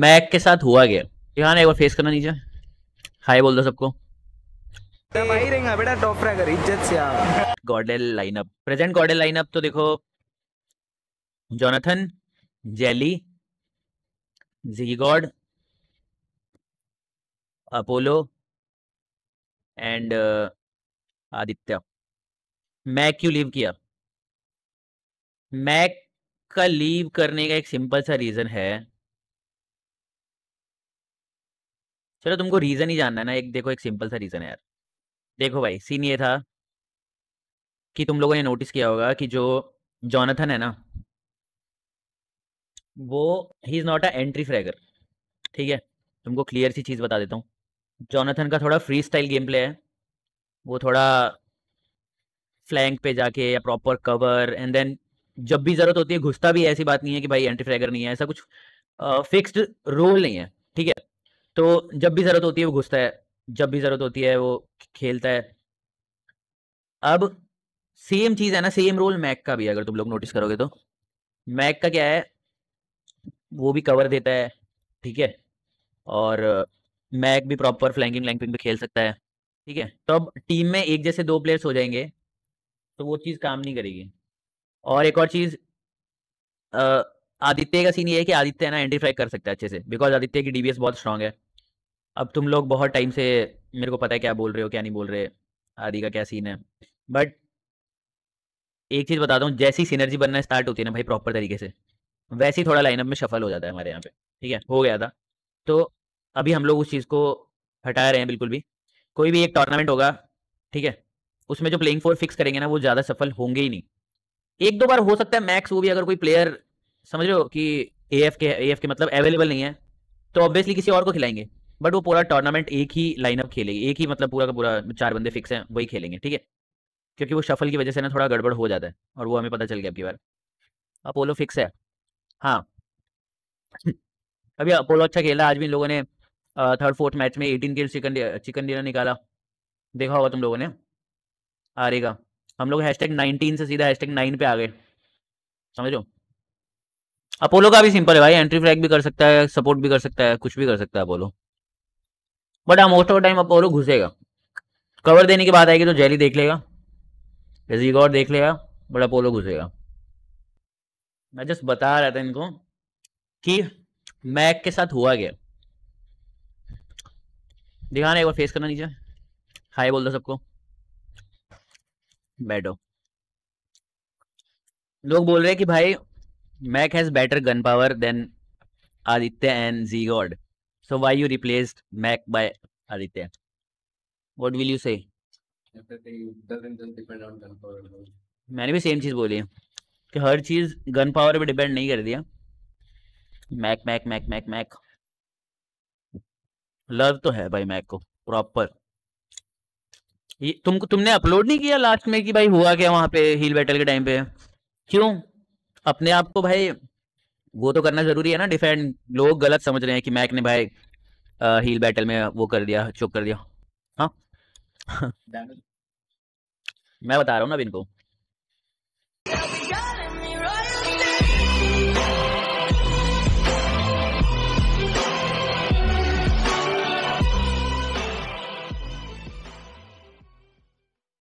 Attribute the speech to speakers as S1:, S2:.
S1: Mac के साथ हुआ गया यहाँ एक बार फेस करना नीचे हाय बोल दो सबको बेटा top Godl lineup present Godl lineup तो देखो Jonathan jelly ZGod Apollo and Aditya Mac क्यों लीव किया मैक का लीव करने का एक सिंपल सा रीजन है चलो तुमको रीजन ही जानना है ना एक देखो एक सिंपल सा रीजन है यार देखो भाई सीन ये था कि तुम लोगों ने नोटिस किया होगा कि जो जॉनथन है ना वो he is not a entry fragger ठीक है तुमको क्लियर सी चीज़ बता देता हूँ जॉनथन का थोड़ा फ्री स्टाइल गेम प्ले है वो थोड़ा फ्लैंक पे जाके या प्रॉपर कवर एंड देन जब भी जरूरत होती है घुसता भी ऐसी बात नहीं है कि भाई एंट्री फ्रैगर नहीं है ऐसा कुछ फिक्स्ड रोल नहीं है तो जब भी ज़रूरत होती है वो घुसता है जब भी ज़रूरत होती है वो खेलता है अब सेम चीज़ है ना सेम रोल मैक का भी अगर तुम लोग नोटिस करोगे तो मैक का क्या है वो भी कवर देता है ठीक है और मैक भी प्रॉपर फ्लैंकिंग लैंकिंग भी खेल सकता है ठीक है तो अब टीम में एक जैसे दो प्लेयर्स हो जाएंगे तो वो चीज़ काम नहीं करेगी और एक और चीज़ आदित्य का सीन ये है कि आदित्य ना आइडेंटिफाई कर सकता है अच्छे से बिकॉज आदित्य की डीबीएस बहुत स्ट्रांग है अब तुम लोग बहुत टाइम से मेरे को पता है क्या बोल रहे हो क्या नहीं बोल रहे आदि का क्या सीन है बट एक चीज़ बताता हूँ जैसी सीनर्जी बनना स्टार्ट होती है ना भाई प्रॉपर तरीके से वैसे ही थोड़ा लाइनअप में सफल हो जाता है हमारे यहाँ पे ठीक है हो गया था तो अभी हम लोग उस चीज़ को हटा रहे हैं बिल्कुल भी कोई भी एक टूर्नामेंट होगा ठीक है उसमें जो प्लेइंग फोर फिक्स करेंगे ना वो ज़्यादा सफल होंगे ही नहीं एक दो बार हो सकता है मैक्स वो भी अगर कोई प्लेयर समझ रहे हो कि ए एफ के ए एफ के मतलब अवेलेबल नहीं है तो ऑब्वियसली किसी और को खिलाएंगे बट वो पूरा टूर्नामेंट एक ही लाइनअप खेलेगी एक ही मतलब पूरा का पूरा चार बंदे फिक्स हैं वही खेलेंगे ठीक है क्योंकि वो शफल की वजह से ना थोड़ा गड़बड़ हो जाता है और वो हमें पता चल गया अब की बार अपोलो फिक्स है हाँ अभी अपोलो अच्छा खेला आज भी इन लोगों ने थर्ड फोर्थ मैच में एटीन के चिकन चिकन डिनर निकाला देखा होगा तुम लोगों ने आ रेगा हम लोग हैश टैग नाइनटीन से सीधा हैश टैग नाइन पे आ गए समझो अपोलो का भी सिंपल है भाई एंट्री फ्रैक भी कर सकता है सपोर्ट भी कर सकता है कुछ भी कर सकता है अपोलो बट हाँ मोस्ट ऑफ टाइम अपोलो घुसेगा कवर देने की बात आएगी तो जेली देख लेगा रेजिगॉर देख लेगा बट अपोलो घुसेगा मैं जस्ट बता रहा था इनको कि मैक के साथ हुआ गया दिखाना एक बार फेस करना नीचे हाय बोल दो सबको बैठो लोग बोल रहे हैं कि भाई Mac has better gun power than Aditya and Z-God. So why you replaced Mac by Aditya? What will you say? मैंने भी सेम चीज़ बोली है कि हर चीज़ गन पावर पे डिपेंड नहीं कर दिया Mac Mac Mac Mac Mac love तो है भाई मैक को प्रॉपर तुम तुमने अपलोड नहीं किया लास्ट में कि भाई हुआ क्या वहां पे हील बैटल के टाइम पे क्यों अपने आप को भाई वो तो करना जरूरी है ना डिफेंड लोग गलत समझ रहे हैं कि मैक ने भाई आ, हील बैटल में वो कर दिया चुप कर दिया हाँ मैं बता रहा हूँ ना अब इनको